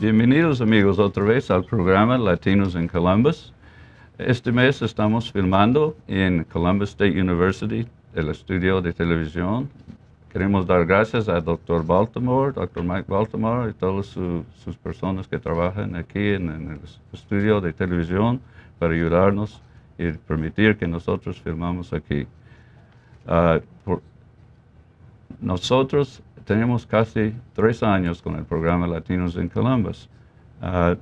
Bienvenidos amigos otra vez al programa Latinos en Columbus. Este mes estamos filmando en Columbus State University, el estudio de televisión. Queremos dar gracias a Dr. Baltimore, Dr. Mike Baltimore y todas sus personas que trabajan aquí en, el estudio de televisión para ayudarnos y permitir que nosotros filmamos aquí. Ah, nosotros tenemos casi tres años con el programa Latinos en Columbus. Ah,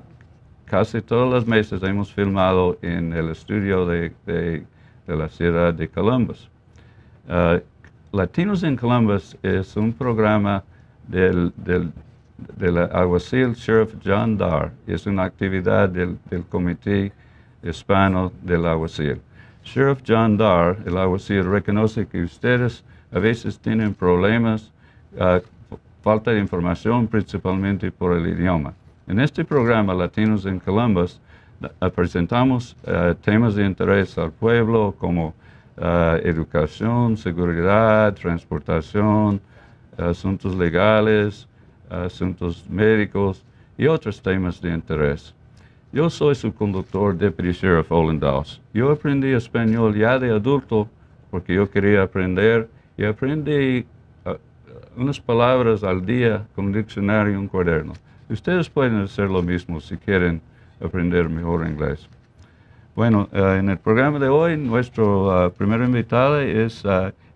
casi todos los meses hemos filmado en el estudio de, la ciudad de Columbus. Ah, Latinos en Columbus es un programa del, del, sheriff John Dar. Es una actividad del, Comité Hispano del Alguacil. Sheriff John Dar, el alguacil, reconoce que ustedes a veces tienen problemas, ah, falta de información principalmente por el idioma. En este programa, Latinos en Columbus, ah, presentamos ah, temas de interés al pueblo como educación, seguridad, transportación, asuntos legales, asuntos médicos y otros temas de interés. Yo soy su conductor, Deputy Sheriff Olin Yo aprendí español ya de adulto porque yo quería aprender y aprendí ah, unas palabras al día con un diccionario y un cuaderno. Ustedes pueden hacer lo mismo si quieren aprender mejor inglés. Bueno, ah, en el programa de hoy, nuestro ah, primer invitado es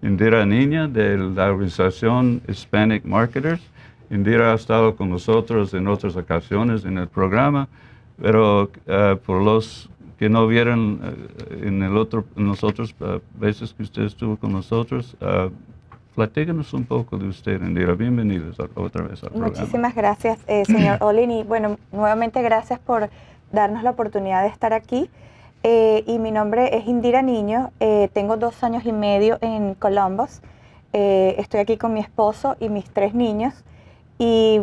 Indira Niña de la organización Hispanic Marketers. Indira ha estado con nosotros en otras ocasiones en el programa, pero por los que no vieron eh, en, el otro, en los otros veces que usted estuvo con nosotros. Uh, un poco de usted, Indira. Bienvenidos otra vez al programa. Muchísimas gracias, eh, señor Olin. Y bueno, nuevamente gracias por darnos la oportunidad de estar aquí. Eh, y mi nombre es Indira Niño. tengo dos años y medio en Columbus. estoy aquí con mi esposo y mis tres niños. Y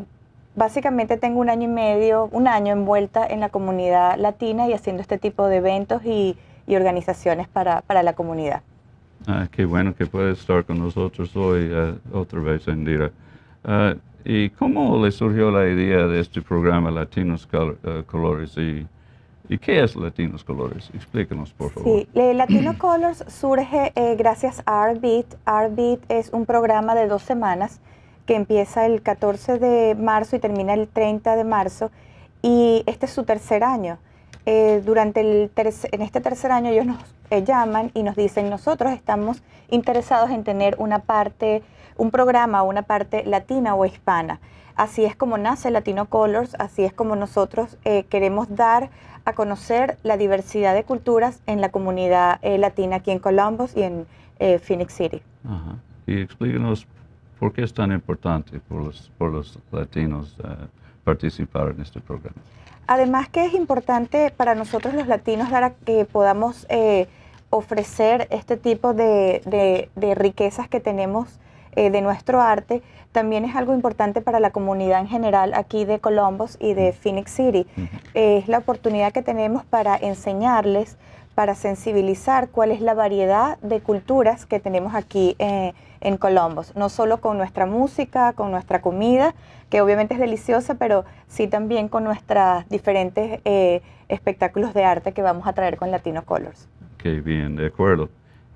básicamente tengo un año y medio, un año envuelta en la comunidad latina y haciendo este tipo de eventos y, organizaciones para, la comunidad. Ah, qué bueno que puedes estar con nosotros hoy eh, otra vez, Indira. Ah, ¿Y cómo le surgió la idea de este programa Latinos eh, Colores? Y, qué es Latinos Colores? Explícanos, por favor. Sí, Latinos Colors surge eh, gracias a Artbeat. Arbit es un programa de dos semanas que empieza el 14 de marzo y termina el 30 de marzo, y este es su tercer año. Eh, durante el en este tercer año ellos nos eh, llaman y nos dicen, nosotros estamos interesados en tener una parte, un programa, una parte latina o hispana. Así es como nace Latino Colors, así es como nosotros eh, queremos dar a conocer la diversidad de culturas en la comunidad latina aquí en Columbus y en Phoenix City. Y explíquenos ¿Por qué es tan importante por los, los latinos eh, participar en este programa? Además que es importante para nosotros los latinos, para que podamos eh, ofrecer este tipo de, de, riquezas que tenemos eh, de nuestro arte, también es algo importante para la comunidad en general aquí de Columbus y de mm. Phoenix City. Mm-hmm. es la oportunidad que tenemos para enseñarles para sensibilizar cuál es la variedad de culturas que tenemos aquí eh, en Colombos, no solo con nuestra música, con nuestra comida, que obviamente es deliciosa, pero sí también con nuestros diferentes eh, espectáculos de arte que vamos a traer con Latino Colors. Qué bien, de acuerdo.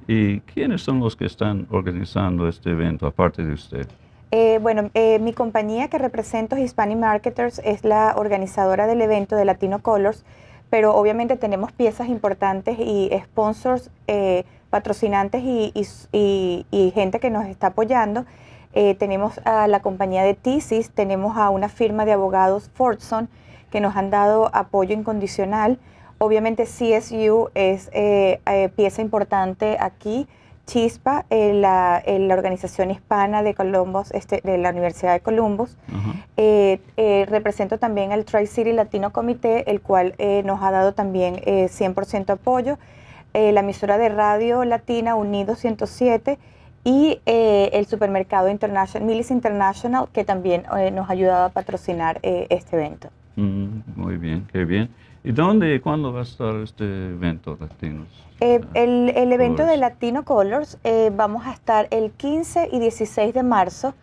¿Y quiénes son los que están organizando este evento, aparte de usted? Eh, bueno, mi compañía que represento, Hispanic Marketers, es la organizadora del evento de Latino Colors pero obviamente tenemos piezas importantes y sponsors, eh, patrocinantes y, gente que nos está apoyando. Eh, tenemos a la compañía de Tisis, tenemos a una firma de abogados, Fordson, que nos han dado apoyo incondicional. Obviamente CSU es eh, pieza importante aquí. Chispa, eh, eh, la, organización hispana de Columbus, este, de la Universidad de Columbus. Eh, represento también al Tri-City Latino Comité, el cual nos ha dado también 100% apoyo. la emisora de radio latina Unido 107 y el supermercado International, Milis International, que también nos ha ayudado a patrocinar este evento. Mm, muy bien, qué bien. ¿Y dónde y cuándo va a estar este evento Latinos? Eh, el, evento de Latino Colors eh, vamos a estar el 15 y 16 de marzo,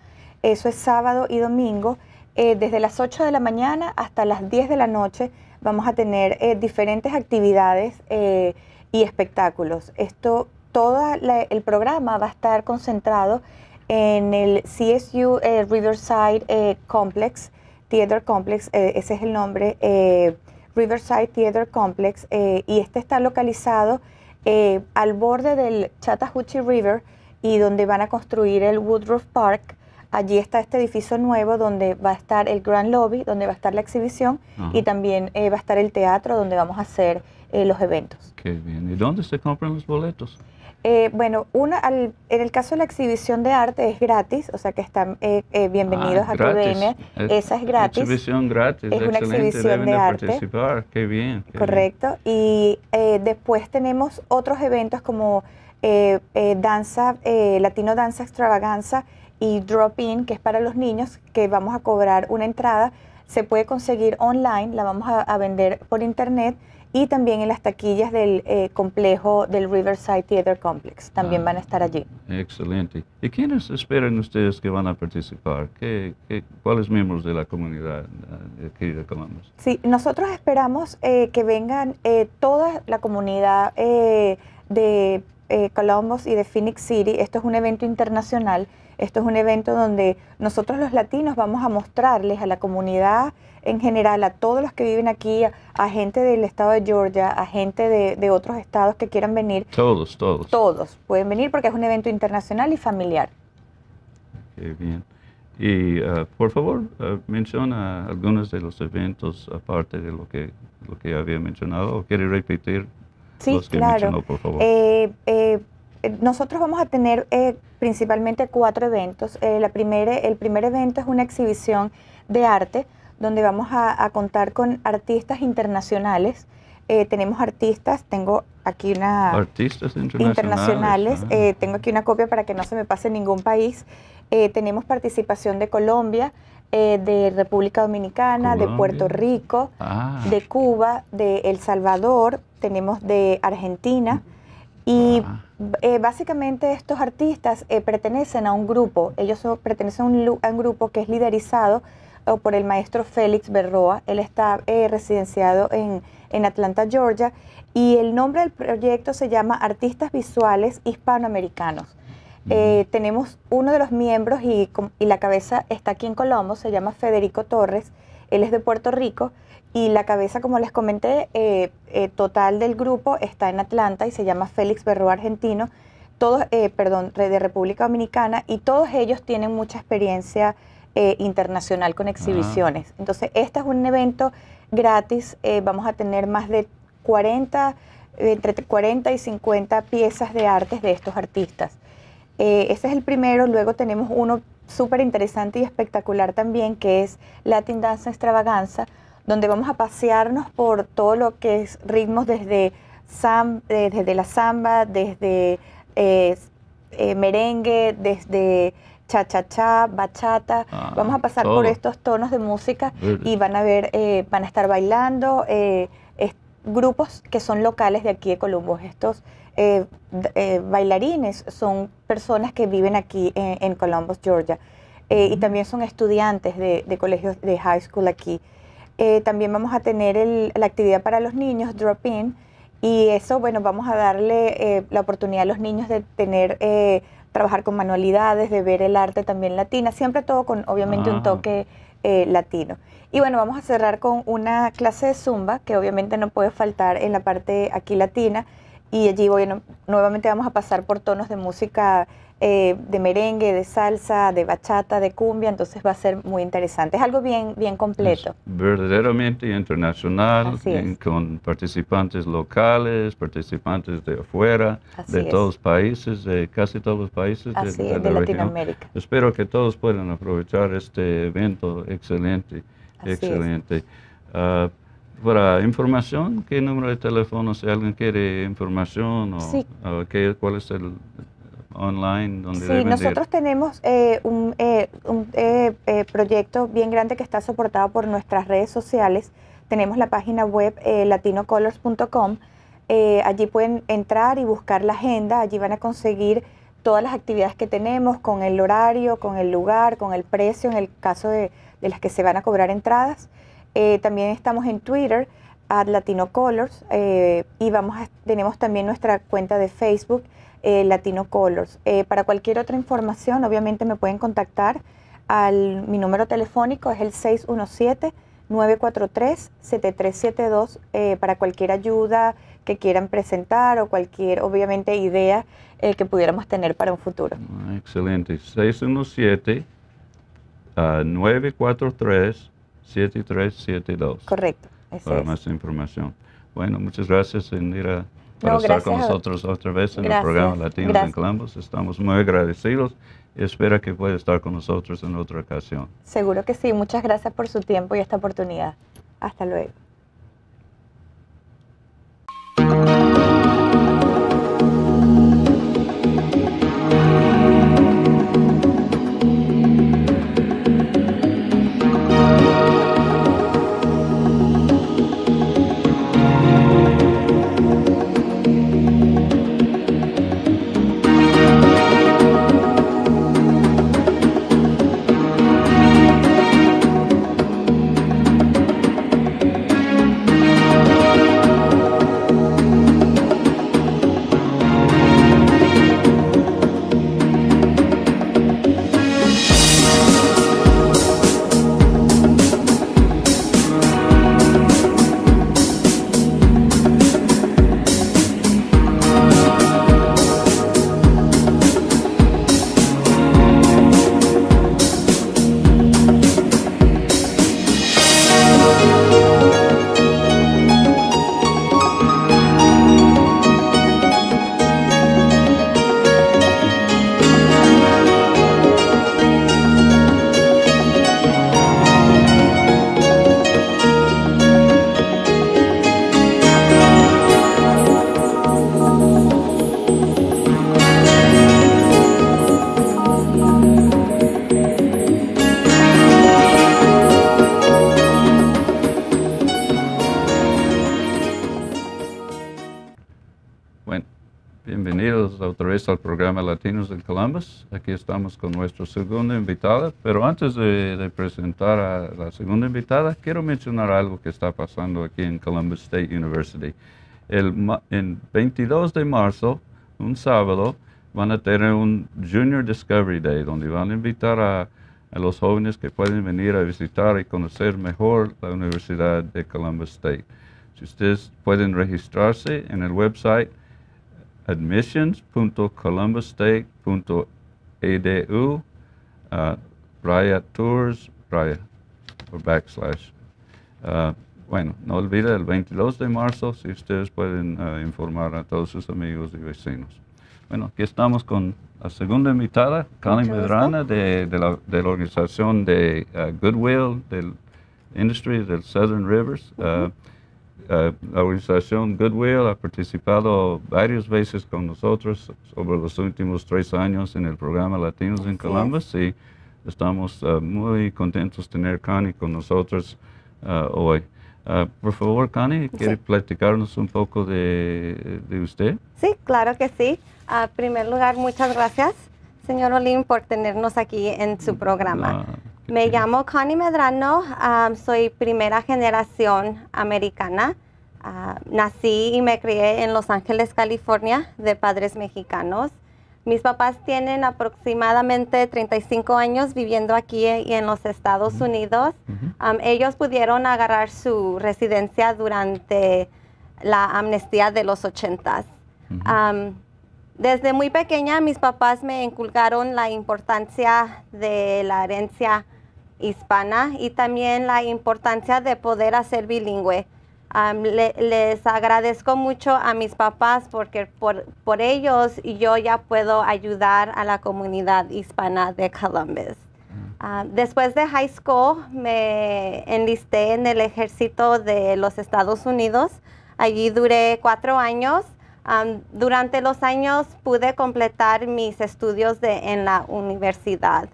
eso es sábado y domingo, eh, desde las 8 de la mañana hasta las 10 de la noche vamos a tener diferentes actividades y espectáculos. Esto, todo el programa va a estar concentrado en el CSU Riverside Complex, Theater Complex, ese es el nombre Riverside Theater Complex eh, y este está localizado eh, al borde del Chattahoochee River y donde van a construir el Woodruff Park. Allí está este edificio nuevo donde va a estar el Grand Lobby, donde va a estar la exhibición y también eh, va a estar el teatro donde vamos a hacer los eventos. Qué bien. ¿Y dónde se compran los boletos? Eh, bueno, una, en el caso de la exhibición de arte es gratis, o sea que están eh, eh, bienvenidos ah, a Academia. Esa es gratis. Exhibición gratis. Es una exhibición de, arte. Participar. Qué bien. Correcto. Y eh, después tenemos otros eventos como eh, danza, Latino Danza Extravaganza y Drop In, que es para los niños, que vamos a cobrar una entrada. Se puede conseguir online, la vamos a vender por internet y también en las taquillas del eh, complejo del Riverside Theater Complex. También ah. van a estar allí. Excelente. ¿Y quiénes esperan ustedes que van a participar? ¿Qué, cuáles miembros de la comunidad eh, aquí de Sí, nosotros esperamos eh, que vengan toda la comunidad de eh, Columbus y de Phoenix City. Esto es un evento internacional, esto es un evento donde nosotros los latinos vamos a mostrarles a la comunidad en general, a todos los que viven aquí, a, gente del estado de Georgia, a gente de, otros estados que quieran venir. Todos, todos. Todos pueden venir porque es un evento internacional y familiar. Qué bien. Y uh, por favor, uh, menciona algunos de los eventos aparte de lo que, lo que había mencionado o quiere repetir Sí, claro. Eh, eh, nosotros vamos a tener eh, principalmente cuatro eventos. la primera, el primer evento es una exhibición de arte donde vamos a, contar con artistas internacionales. tenemos artistas, tengo aquí una... Artistas internacionales. Ah. tengo aquí una copia para que no se me pase ningún país. tenemos participación de Colombia, de República Dominicana, de Puerto Rico, ah. de Cuba, de El Salvador, tenemos de Argentina. Y ah. eh, básicamente estos artistas eh, pertenecen a un grupo, ellos pertenecen a un, grupo que es liderizado oh, por el maestro Félix Berroa, él está eh, residenciado en, en, Atlanta, Georgia, y el nombre del proyecto se llama Artistas Visuales Hispanoamericanos. Mm. tenemos uno de los miembros y, y la cabeza está aquí en Colombo, se llama Federico Torres, él es de Puerto Rico, y la cabeza, como les comenté, eh, eh, total del grupo está en Atlanta y se llama Félix Berro Argentino, todos, eh, perdón, de República Dominicana, y todos ellos tienen mucha experiencia internacional con exhibiciones. Ah. Entonces, este es un evento gratis, vamos a tener más de 40, entre 40 y 50 piezas de arte de estos artistas. Este es el primero, luego tenemos uno súper interesante y espectacular también, que es Latin Dance Extravaganza, donde vamos a pasearnos por todo lo que es ritmos desde, eh, la samba, desde eh, eh, merengue, desde cha-cha-cha, bachata. Ah, vamos a pasar por estos tonos de música y van a ver, van a estar bailando grupos que son locales de aquí de Columbus. Estos bailarines son personas que viven aquí en, Columbus, Georgia. Y también son estudiantes de colegios de high school aquí. Eh, también vamos a tener la actividad para los niños, drop-in, y eso, bueno, vamos a darle eh, la oportunidad a los niños de tener, eh, trabajar con manualidades, de ver el arte también latina, siempre todo con obviamente un ah. toque latino. Y bueno, vamos a cerrar con una clase de zumba, que obviamente no puede faltar en la parte aquí latina, y allí, bueno, nuevamente vamos a pasar por tonos de música eh, de merengue, de salsa, de bachata, de cumbia, entonces va a ser muy interesante. Es algo bien, bien completo. verdaderamente internacional, con participantes locales, participantes de afuera, de todos los países, de casi todos los países de, Latinoamérica. Espero que todos puedan aprovechar este evento excelente, excelente. Ah, para información, ¿qué número de teléfono si alguien quiere información o, ah, cuál es el online donde Sí, nosotros tenemos eh, un, eh, eh, proyecto bien grande que está soportado por nuestras redes sociales. Tenemos la página web latinocolors.com. allí pueden entrar y buscar la agenda. Allí van a conseguir todas las actividades que tenemos con el horario, con el lugar, con el precio en el caso de, las que se van a cobrar entradas. también estamos en Twitter at latinocolors y vamos tenemos también nuestra cuenta de Facebook eh, Latino Colors. Eh, para cualquier otra información, obviamente me pueden contactar al mi número telefónico es el 617 943 7372 para cualquier ayuda que quieran presentar o cualquier obviamente idea eh, que pudiéramos tener para un futuro. Ah, excelente. 617 943 7372. Correcto. para más información. Bueno, muchas gracias, Indira para estar con nosotros otra vez en el programa Latinos en Columbus. Estamos muy agradecidos y espero que pueda estar con nosotros en otra ocasión. Seguro que sí. Muchas gracias por su tiempo y esta oportunidad. Hasta luego. Columbus. Aquí estamos con nuestra segunda invitada, pero antes de, presentar a la segunda invitada, quiero mencionar algo que está pasando aquí en Columbus State University. El en 22 de marzo, un sábado, van a tener un Junior Discovery Day, donde van a invitar a, a los jóvenes que pueden venir a visitar y conocer mejor la Universidad de Columbus State. Si ustedes pueden registrarse en el website admissions.columbusstate.edu, uh, raya tours, raya, o backslash. Uh, bueno, no olvide el 22 de marzo si ustedes pueden uh, informar a todos sus amigos y vecinos. Bueno, aquí estamos con la segunda invitada, Kalim Medrana, de, la, organización de uh, Goodwill, del Industry del Southern Rivers. Eh, la organización Goodwill ha participado varias veces con nosotros sobre los últimos tres años en el programa Latinos en Columbus y estamos eh, muy contentos de tener Connie con nosotros eh, hoy. por favor, Connie, ¿quiere platicarnos un poco de, usted? Sí, claro que sí. Ah, en primer lugar, muchas gracias, señor Olin, por tenernos aquí en su mm, programa. Me llamo Connie Medrano, soy primera generación americana. Ah, nací y me crié en Los Ángeles, California, de padres mexicanos. Mis papás tienen aproximadamente 35 años viviendo aquí eh, y en los Estados Unidos. ellos pudieron agarrar su residencia durante la amnistía de los 80s. desde muy pequeña mis papás me inculcaron la importancia de la herencia hispana y también la importancia de poder hacer bilingüe. les agradezco mucho a mis papás porque por, por, ellos yo ya puedo ayudar a la comunidad hispana de Columbus. Ah, después de high school me enlisté en el ejército de los Estados Unidos. Allí duré cuatro años. durante los años pude completar mis estudios en la universidad.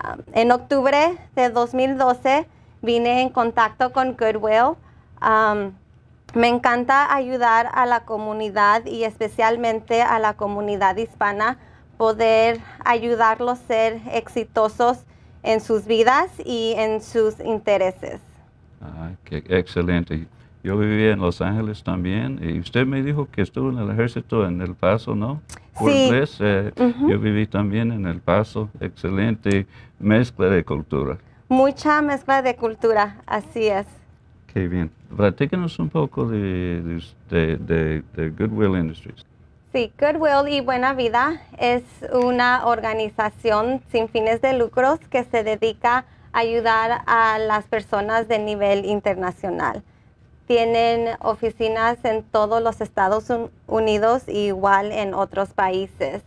Ah, en octubre de 2012 vine en contacto con Goodwill. me encanta ayudar a la comunidad y especialmente a la comunidad hispana, poder ayudarlos a ser exitosos en sus vidas y en sus intereses. excelente. Yo vivía en Los Ángeles también y usted me dijo que estuvo en el ejército en El Paso, ¿no? sí. Eh, yo viví también en El Paso. Excelente mezcla de cultura. Mucha mezcla de cultura, así es. Qué bien. Platícanos un poco de, de Goodwill Industries. Sí, Goodwill y Buena Vida es una organización sin fines de lucros que se dedica a ayudar a las personas de nivel internacional tienen oficinas en todos los Estados Unidos igual en otros países.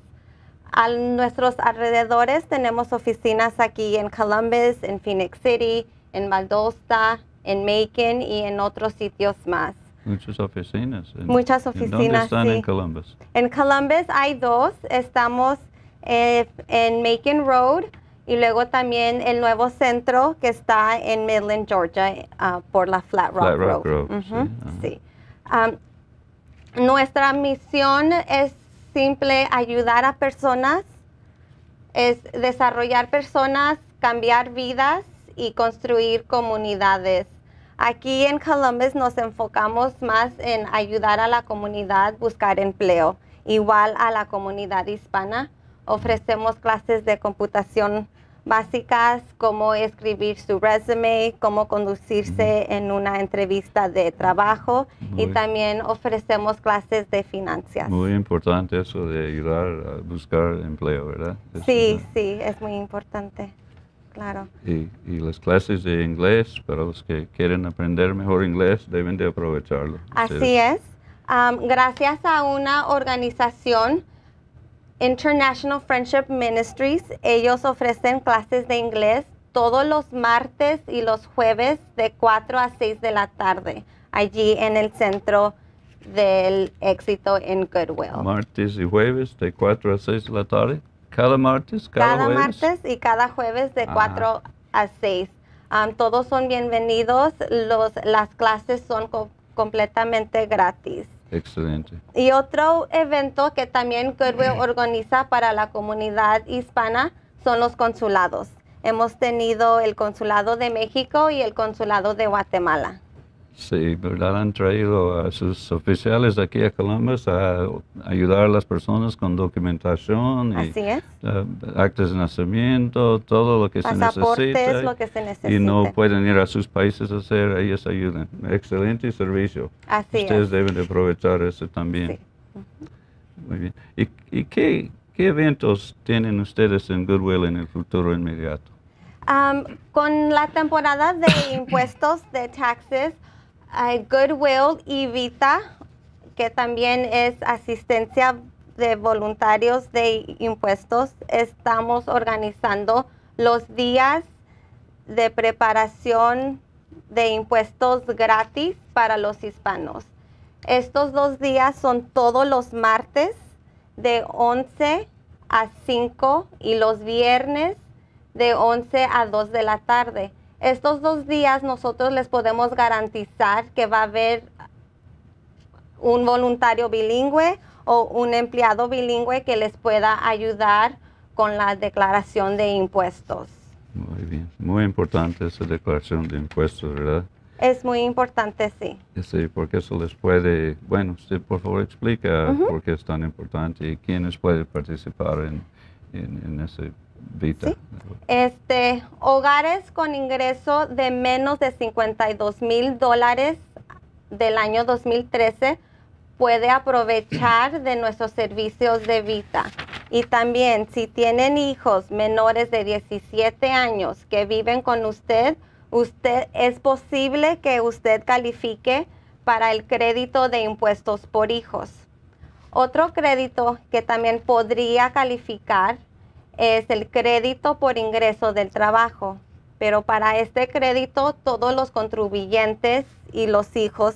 A nuestros alrededores tenemos oficinas aquí en Columbus, en Phoenix City, en Maldosta, en Macon y en otros sitios más. Muchas oficinas. Muchas oficinas. ¿en están en Columbus? En Columbus hay dos. Estamos eh, en Macon Road y luego también el nuevo centro que está en Midland, Georgia, ah, por la Flat Rock, Road. Sí. nuestra misión es simple, ayudar a personas, es desarrollar personas, cambiar vidas y construir comunidades. Aquí en Columbus nos enfocamos más en ayudar a la comunidad buscar empleo, igual a la comunidad hispana. Ofrecemos clases de computación básicas, cómo escribir su resume, cómo conducirse en una entrevista de trabajo y también ofrecemos clases de finanzas. Muy importante eso de ayudar a buscar empleo, ¿verdad? sí, sí, es muy importante. Claro. Y, las clases de inglés, para los que quieren aprender mejor inglés, deben de aprovecharlo. Así es. gracias a una organización International Friendship Ministries. Ellos ofrecen clases de inglés todos los martes y los jueves de 4 a 6 de la tarde, allí en el centro del éxito en Goodwill. Martes y jueves de 4 a 6 de la tarde. Cada martes, cada, cada martes y cada jueves de 4 a 6. todos son bienvenidos. Los, las clases son completamente gratis. Excelente. Y otro evento que también Goodwill organiza para la comunidad hispana son los consulados. Hemos tenido el Consulado de México y el Consulado de Guatemala. Sí, ¿verdad? Han traído a sus oficiales aquí a Columbus a ayudar a las personas con documentación y eh, actos de nacimiento, todo lo que se necesita. Y no pueden ir a sus países a hacer, ellos ayudan. Excelente servicio. Así Ustedes deben aprovechar eso también. Muy bien. ¿Y, qué, eventos tienen ustedes en Goodwill en el futuro inmediato? con la temporada de impuestos de taxes, Goodwill y Vita, que también es asistencia de voluntarios de impuestos. Estamos organizando los días de preparación de impuestos gratis para los hispanos. Estos dos días son todos los martes de 11 a 5 y los viernes de 11 a 2 de la tarde. Estos dos días nosotros les podemos garantizar que va a haber un voluntario bilingüe o un empleado bilingüe que les pueda ayudar con la declaración de impuestos. Muy bien, muy importante esa declaración de impuestos, ¿verdad? Es muy importante, sí. Sí, porque eso les puede, bueno, usted por favor explica por qué es tan importante y quiénes pueden participar en, en, en ese este, hogares con ingreso de menos de 52 mil dólares del año 2013 puede aprovechar de nuestros servicios de Vita. Y también si tienen hijos menores de 17 años que viven con usted, usted es posible que usted califique para el crédito de impuestos por hijos. Otro crédito que también podría calificar es el crédito por ingreso del trabajo, pero para este crédito todos los contribuyentes y los hijos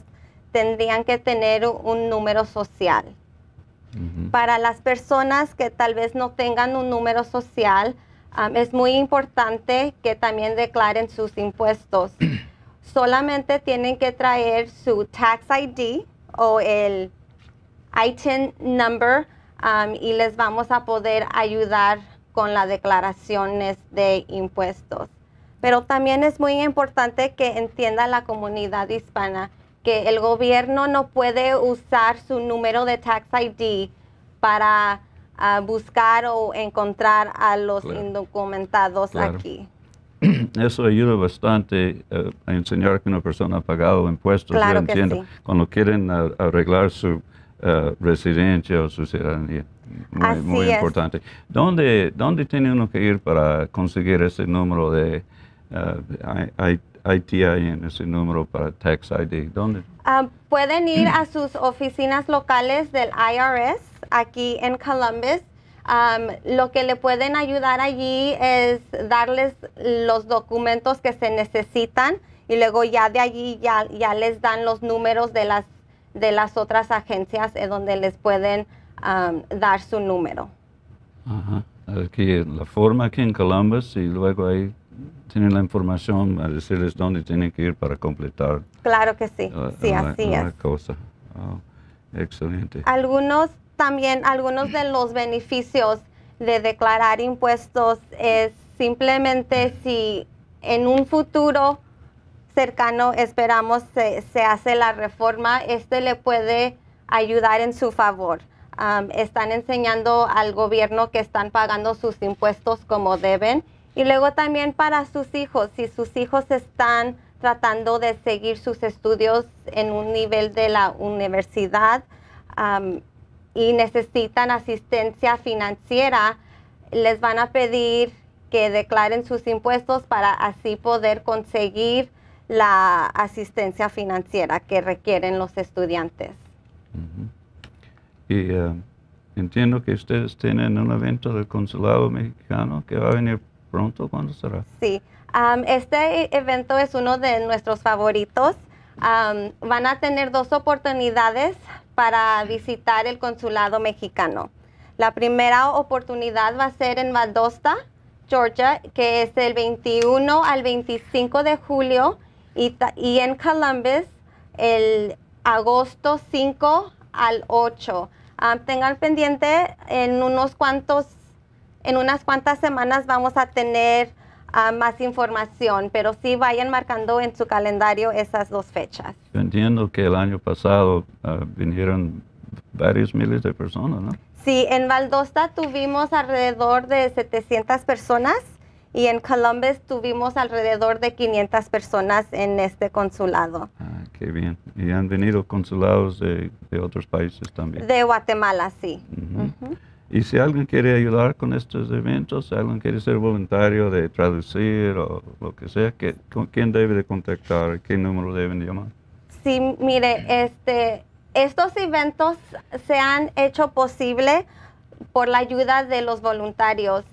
tendrían que tener un número social. Para las personas que tal vez no tengan un número social, es muy importante que también declaren sus impuestos. Solamente tienen que traer su tax ID o el ITIN number y les vamos a poder ayudar con las declaraciones de impuestos. Pero también es muy importante que entienda la comunidad hispana que el gobierno no puede usar su número de tax ID para ah, buscar o encontrar a los indocumentados aquí. Eso ayuda bastante eh, a enseñar que una persona ha pagado impuestos. entiendo. Cuando quieren arreglar su eh, residencia o su ciudadanía muy, importante. ¿Dónde, ¿Dónde tiene uno que ir para conseguir ese número de uh, ITIN, ese número para Tax ID? ¿Dónde? Um, pueden ir a sus oficinas locales del IRS aquí en Columbus. Um, lo que le pueden ayudar allí es darles los documentos que se necesitan y luego ya de allí ya, les dan los números de las, de las otras agencias donde les pueden dar su número. Ajá. Aquí, la forma que en Columbus y luego ahí tienen la información a decirles dónde tienen que ir para completar. Claro que sí, ah, sí, así es. cosa. Oh, excelente. Algunos también, algunos de los beneficios de declarar impuestos es simplemente si en un futuro cercano esperamos se, se hace la reforma, este le puede ayudar en su favor están enseñando al gobierno que están pagando sus impuestos como deben. Y luego también para sus hijos, si sus hijos están tratando de seguir sus estudios en un nivel de la universidad y necesitan asistencia financiera, les van a pedir que declaren sus impuestos para así poder conseguir la asistencia financiera que requieren los estudiantes. Y eh, entiendo que ustedes tienen un evento del Consulado Mexicano que va a venir pronto. ¿Cuándo será? Sí, este evento es uno de nuestros favoritos. van a tener dos oportunidades para visitar el Consulado Mexicano. La primera oportunidad va a ser en Valdosta, Georgia, que es del 21 al 25 de julio, y, y en Columbus, el agosto 5 al 8. Ah, tengan pendiente, en unos cuantos, en unas cuantas semanas vamos a tener ah, más información, pero sí vayan marcando en su calendario esas dos fechas. Yo entiendo que el año pasado ah, vinieron varios miles de personas, ¿no? Sí, en Valdosta tuvimos alrededor de 700 personas y en Columbus tuvimos alrededor de 500 personas en este consulado. Ah, qué bien. ¿Y han venido consulados de, otros países también? De Guatemala, sí. Y si alguien quiere ayudar con estos eventos, si alguien quiere ser voluntario de traducir o lo que sea, ¿con quién debe de contactar? ¿Qué número deben llamar? Sí, mire, este, estos eventos se han hecho posible por la ayuda de los voluntarios,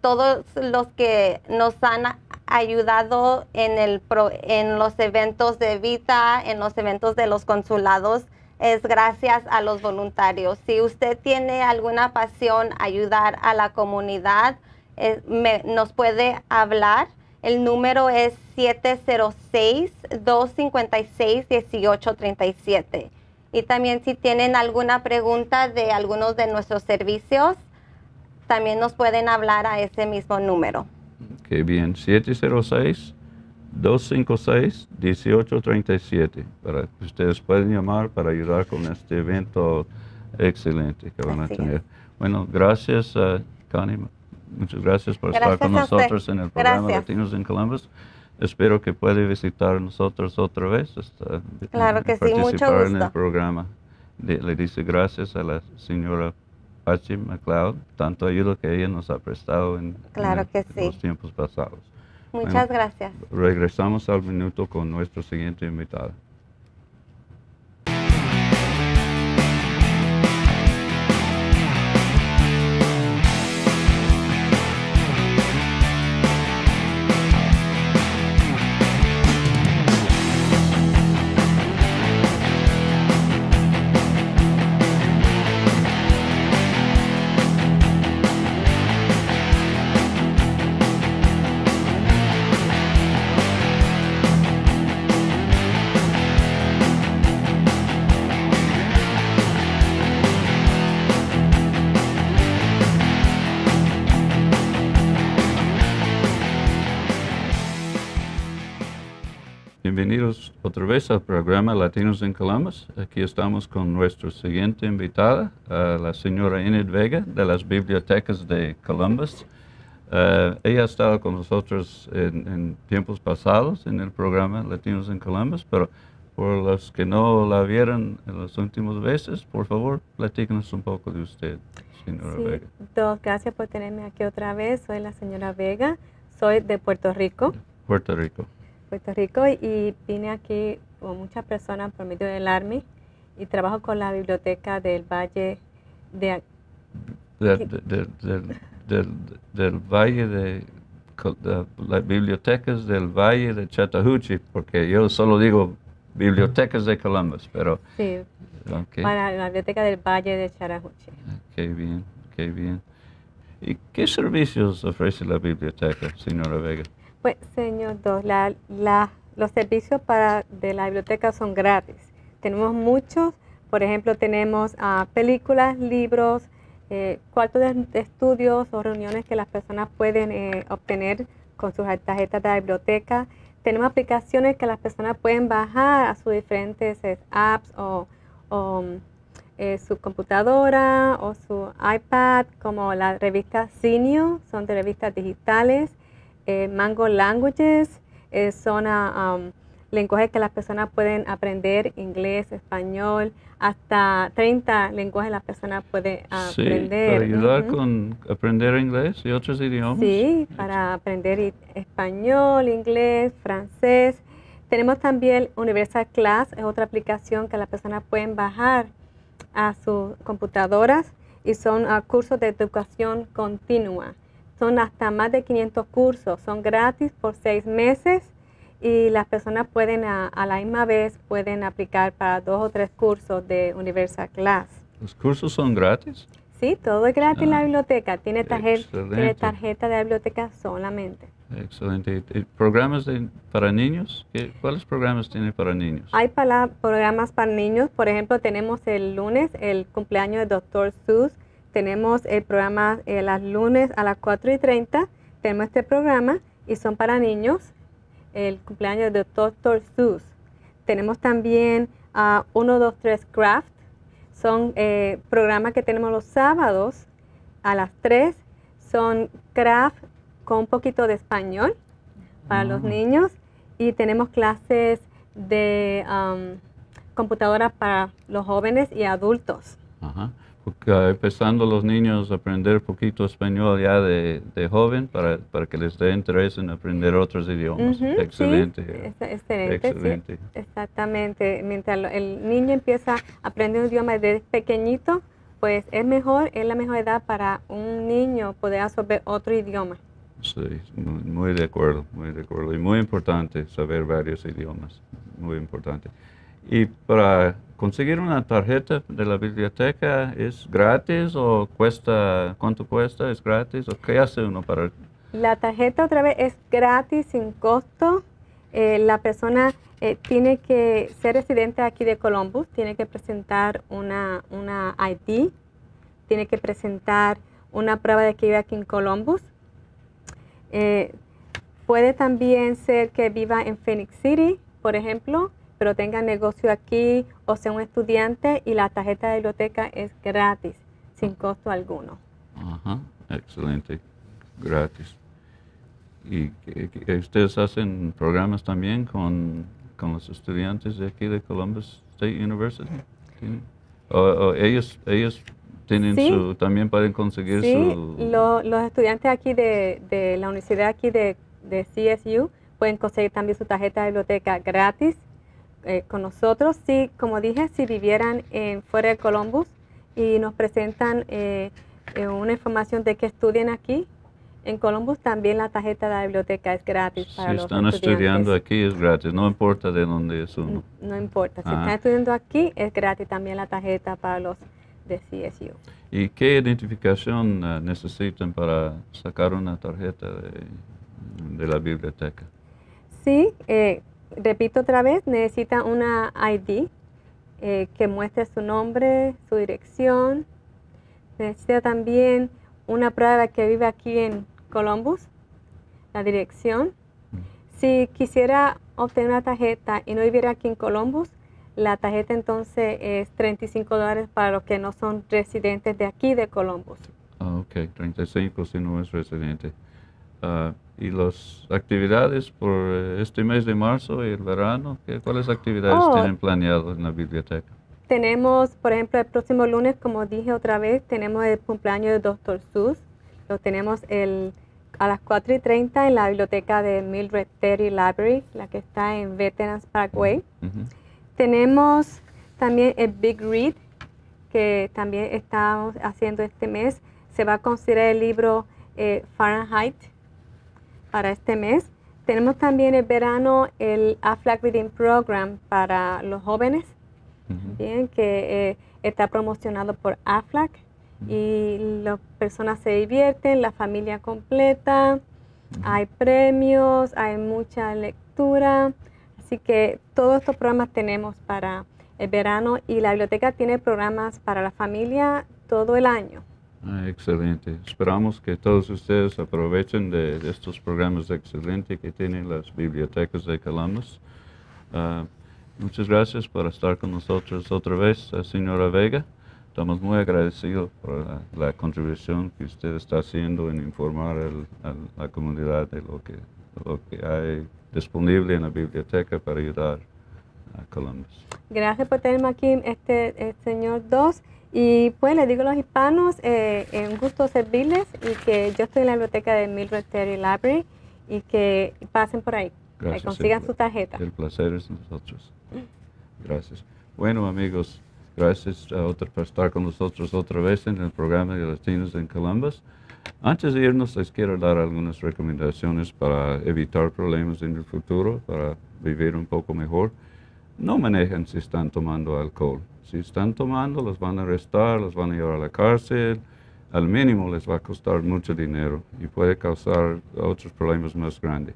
todos los que nos han ayudado en, los eventos de Vita, en los eventos de los consulados, es gracias a los voluntarios. Si usted tiene alguna pasión, ayudar a la comunidad, eh, nos puede hablar. El número es 706-256-1837. Y también si tienen alguna pregunta de algunos de nuestros servicios, también nos pueden hablar a ese mismo número. Qué bien, 706-256-1837. Para, ustedes pueden llamar para ayudar con este evento excelente que van a tener. Bueno, gracias, eh, Connie. Muchas gracias por estar con nosotros en el programa Latinos en Columbus espero que pueda visitar nosotros otra vez. Este, claro que sí, mucho gusto. en el programa. Le, dice gracias a la señora Pachi McLeod, tanto ayuda que ella nos ha prestado en, los tiempos pasados. Muchas gracias. Regresamos al minuto con nuestro siguiente invitado. Bienvenidos otra vez al programa Latinos en Columbus. Aquí estamos con nuestra siguiente invitada, eh, la señora Enid Vega de las Bibliotecas de Columbus. Eh, ella ha estado con nosotros en, tiempos pasados en el programa Latinos en Columbus, pero por los que no la vieron en las últimas veces, por favor, platíquenos un poco de usted, señora Vega. Dos, gracias por tenerme aquí otra vez. Soy la señora Vega, soy de Puerto Rico. Puerto Rico. Puerto Rico y vine aquí con muchas personas por medio del army y trabajo con la biblioteca del Valle de... Del, del, del, Valle de, Las bibliotecas del Valle de Chattahoochee, porque yo solo digo bibliotecas de Columbus, pero... Sí, para la biblioteca del Valle de Chattahoochee. Ah, qué bien, qué bien. ¿Y qué servicios ofrece la biblioteca, señora Vega? Pues, señor Dos, los servicios para, de la biblioteca son gratis. Tenemos muchos, por ejemplo, tenemos ah, películas, libros, eh, cuartos de, estudios o reuniones que las personas pueden eh, obtener con sus tarjetas de la biblioteca. Tenemos aplicaciones que las personas pueden bajar a sus diferentes eh, apps o, su computadora o su iPad, como la revista Cineo, son de revistas digitales. Eh, Mango Languages eh, son ah, lenguajes que las personas pueden aprender, inglés, español, hasta 30 lenguajes las personas pueden sí, aprender. Para ayudar con aprender inglés y otros idiomas. Sí, para aprender español, inglés, francés. Tenemos también Universal Class, es otra aplicación que las personas pueden bajar a sus computadoras y son ah, cursos de educación continua. Son hasta más de 500 cursos, son gratis por seis meses y las personas pueden a, la misma vez pueden aplicar para dos o tres cursos de Universal Class. ¿Los cursos son gratis? Sí, todo es gratis en la ah, biblioteca. Tiene tarjeta, tarjeta de la biblioteca solamente. Excelente. ¿Programas para niños? ¿Cuáles programas tiene para niños? Hay para, programas para niños. Por ejemplo, tenemos el lunes el cumpleaños de Dr. Seuss tenemos el programa eh, las lunes a las 4 y 30. Tenemos este programa y son para niños. El cumpleaños de Dr. Seuss. Tenemos también a 1, 2, 3 Craft. Son eh, programas que tenemos los sábados a las 3. Son craft con un poquito de español para los ah. niños. Y tenemos clases de computadoras para los jóvenes y adultos. Ajá. Ah, empezando los niños a aprender poquito español ya de, joven para, para, que les dé interés en aprender otros idiomas. excelente. E, excelente. Exactamente. Mientras el niño empieza a aprender un idioma desde pequeñito, pues es mejor, es la mejor edad para un niño poder absorber otro idioma. Sí, muy de acuerdo, muy de acuerdo. Y muy importante saber varios idiomas, muy importante. Y para conseguir una tarjeta de la biblioteca es gratis o cuesta, cuánto cuesta, es gratis o qué hace uno para... La tarjeta otra vez es gratis, sin costo. Eh, la persona eh, tiene que ser residente aquí de Columbus, tiene que presentar una, una ID, tiene que presentar una prueba de que vive aquí en Columbus. Eh, puede también ser que viva en Phoenix City, por ejemplo, pero tenga negocio aquí o sea un estudiante y la tarjeta de biblioteca es gratis, sin costo alguno. Ajá, excelente, gratis. ¿Y ustedes hacen programas también con, con los estudiantes de aquí de Columbus State University? ¿O, o ellos, ellos tienen su, también pueden conseguir sí, su... los estudiantes aquí de, de, la universidad aquí de, de CSU pueden conseguir también su tarjeta de biblioteca gratis eh, con nosotros. sí, como dije, si vivieran en, fuera de Columbus y nos presentan eh, eh, una información de que estudian aquí, en Columbus también la tarjeta de la biblioteca es gratis para si están estudiando aquí es gratis, no importa de dónde es uno. No, importa, si están ah. estudiando aquí es gratis también la tarjeta para los de CSU. ¿Y qué identificación necesitan para sacar una tarjeta de, la biblioteca? Sí, eh, repito otra vez, necesita una ID eh, que muestre su nombre, su dirección. Necesita también una prueba que vive aquí en Columbus, la dirección. Mm. Si quisiera obtener una tarjeta y no viviera aquí en Columbus, la tarjeta entonces es 35 dólares para los que no son residentes de aquí de Columbus. Ah, ok, 35 si no es residente. Ah, y las actividades por eh, este mes de marzo y el verano? ¿Cuáles actividades oh. tienen planeado en la biblioteca? Tenemos, por ejemplo, el próximo lunes, como dije otra vez, tenemos el cumpleaños de Dr. Seuss. Lo tenemos el, a las 4 y 30 en la biblioteca de Mildred Terry Library, la que está en Veterans Parkway. Tenemos también el Big Read, que también estamos haciendo este mes. Se va a considerar el libro eh, Fahrenheit para este mes. Tenemos también el verano el AFLAC Reading Program para los jóvenes, que eh, está promocionado por AFLAC y las personas se divierten, la familia completa, hay premios, hay mucha lectura, así que todos estos programas tenemos para el verano y la biblioteca tiene programas para la familia todo el año. Ah, excelente. Esperamos que todos ustedes aprovechen de, estos programas excelentes que tienen las bibliotecas de Columbus. Ah, muchas gracias por estar con nosotros otra vez, eh, señora Vega. Estamos muy agradecidos por la, contribución que usted está haciendo en informar a la comunidad de lo que, lo que hay disponible en la biblioteca para ayudar a Columbus. Gracias por tenerme aquí, este, este señor Dos. Y pues les digo a los hispanos, eh, un gusto servirles y que yo estoy en la biblioteca de Milroy Terry Library y que pasen por ahí, que consigan su tarjeta. El placer es nosotros. Gracias. Bueno, amigos, gracias a otra, por estar con nosotros otra vez en el programa de Latinos en Columbus. Antes de irnos, les quiero dar algunas recomendaciones para evitar problemas en el futuro, para vivir un poco mejor. No manejen si están tomando alcohol. Si están tomando, los van a arrestar, los van a llevar a la cárcel. Al mínimo les va a costar mucho dinero y puede causar otros problemas más grandes.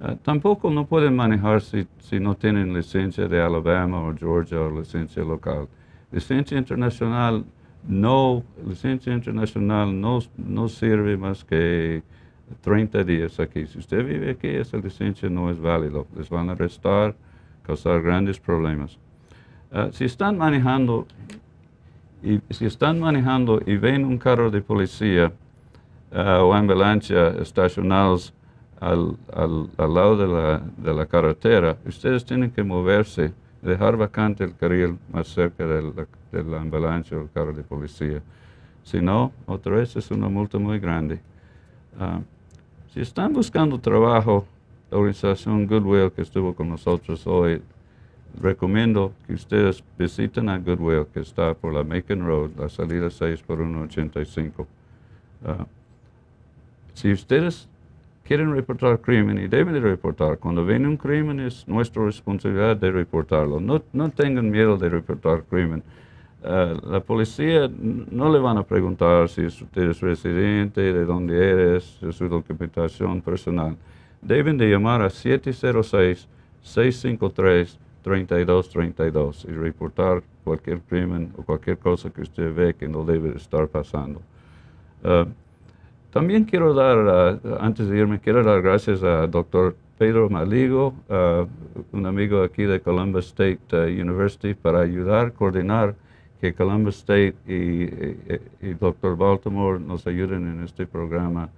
Ah, tampoco no pueden manejar si, no tienen licencia de Alabama o Georgia o licencia local. Licencia internacional no, licencia internacional no, no sirve más que 30 días aquí. Si usted vive aquí, esa licencia no es válida. Les van a arrestar, causar grandes problemas. Ah, si están manejando y si están manejando y ven un carro de policía ah, o ambulancia estacionados al, lado de la, carretera, ustedes tienen que moverse, dejar vacante el carril más cerca de la, ambulancia o el carro de policía. Si no, otra vez es una multa muy grande. Ah, si están buscando trabajo, la organización Goodwill que estuvo con nosotros hoy recomiendo que ustedes visiten a Goodwill, que está por la Macon Road, la salida 6 por 185. Ah, si ustedes quieren reportar crimen y deben de reportar, cuando viene un crimen es nuestra responsabilidad de reportarlo. No, no tengan miedo de reportar crimen. Ah, la policía no le van a preguntar si usted es residente, de dónde eres, de su documentación personal. Deben de llamar a 706 653 3232 y reportar cualquier crimen o cualquier cosa que usted ve que no debe estar pasando. Eh, también quiero dar, eh, antes de irme, quiero dar gracias a doctor Pedro Maligo, eh, un amigo aquí de Columbus State University, para ayudar, coordinar que Columbus State y, y doctor Baltimore nos ayuden en este programa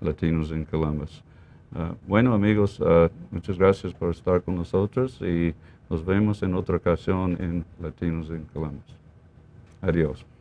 Latinos en Columbus. Ah, bueno amigos, ah, muchas gracias por estar con nosotros y nos vemos en otra ocasión en Latinos en Columbus. Adiós.